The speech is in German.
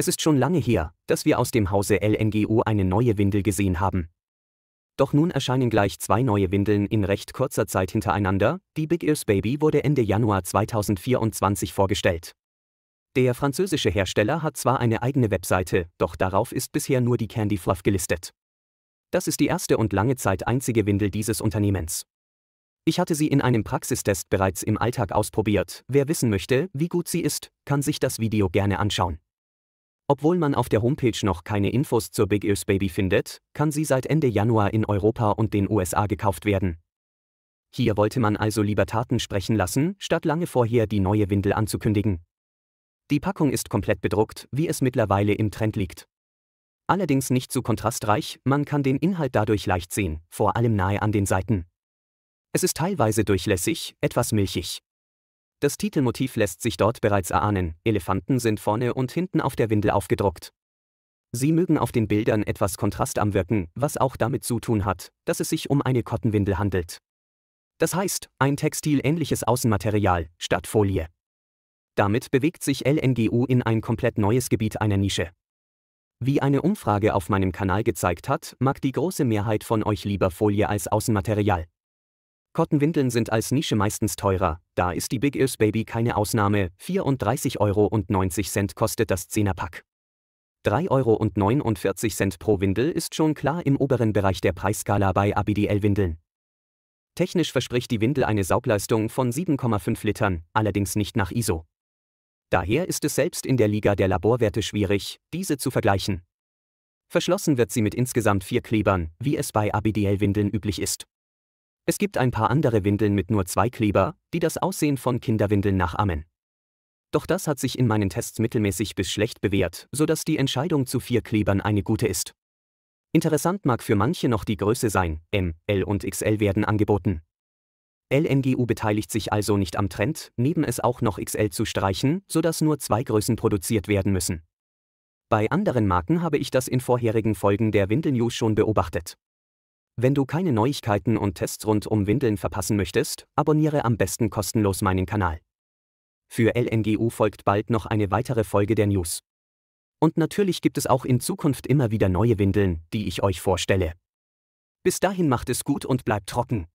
Es ist schon lange her, dass wir aus dem Hause LNGU eine neue Windel gesehen haben. Doch nun erscheinen gleich zwei neue Windeln in recht kurzer Zeit hintereinander, die Big Ears Baby wurde Ende Januar 2024 vorgestellt. Der französische Hersteller hat zwar eine eigene Webseite, doch darauf ist bisher nur die Candy Fluff gelistet. Das ist die erste und lange Zeit einzige Windel dieses Unternehmens. Ich hatte sie in einem Praxistest bereits im Alltag ausprobiert. Wer wissen möchte, wie gut sie ist, kann sich das Video gerne anschauen. Obwohl man auf der Homepage noch keine Infos zur Big Ears Baby findet, kann sie seit Ende Januar in Europa und den USA gekauft werden. Hier wollte man also lieber Taten sprechen lassen, statt lange vorher die neue Windel anzukündigen. Die Packung ist komplett bedruckt, wie es mittlerweile im Trend liegt. Allerdings nicht zu so kontrastreich, man kann den Inhalt dadurch leicht sehen, vor allem nahe an den Seiten. Es ist teilweise durchlässig, etwas milchig. Das Titelmotiv lässt sich dort bereits erahnen, Elefanten sind vorne und hinten auf der Windel aufgedruckt. Sie mögen auf den Bildern etwas Kontrast am Wirken, was auch damit zu tun hat, dass es sich um eine Kottenwindel handelt. Das heißt, ein textilähnliches Außenmaterial, statt Folie. Damit bewegt sich LNGU in ein komplett neues Gebiet einer Nische. Wie eine Umfrage auf meinem Kanal gezeigt hat, mag die große Mehrheit von euch lieber Folie als Außenmaterial. Kottenwindeln sind als Nische meistens teurer, da ist die Big Ears Baby keine Ausnahme, 34,90 Euro kostet das 10er-Pack. 3,49 Euro pro Windel ist schon klar im oberen Bereich der Preisskala bei ABDL-Windeln. Technisch verspricht die Windel eine Saugleistung von 7,5 Litern, allerdings nicht nach ISO. Daher ist es selbst in der Liga der Laborwerte schwierig, diese zu vergleichen. Verschlossen wird sie mit insgesamt vier Klebern, wie es bei ABDL-Windeln üblich ist. Es gibt ein paar andere Windeln mit nur zwei Kleber, die das Aussehen von Kinderwindeln nachahmen. Doch das hat sich in meinen Tests mittelmäßig bis schlecht bewährt, sodass die Entscheidung zu vier Klebern eine gute ist. Interessant mag für manche noch die Größe sein, M, L und XL werden angeboten. LNGU beteiligt sich also nicht am Trend, neben es auch noch XL zu streichen, sodass nur zwei Größen produziert werden müssen. Bei anderen Marken habe ich das in vorherigen Folgen der News schon beobachtet. Wenn du keine Neuigkeiten und Tests rund um Windeln verpassen möchtest, abonniere am besten kostenlos meinen Kanal. Für LNGU folgt bald noch eine weitere Folge der News. Und natürlich gibt es auch in Zukunft immer wieder neue Windeln, die ich euch vorstelle. Bis dahin macht es gut und bleibt trocken.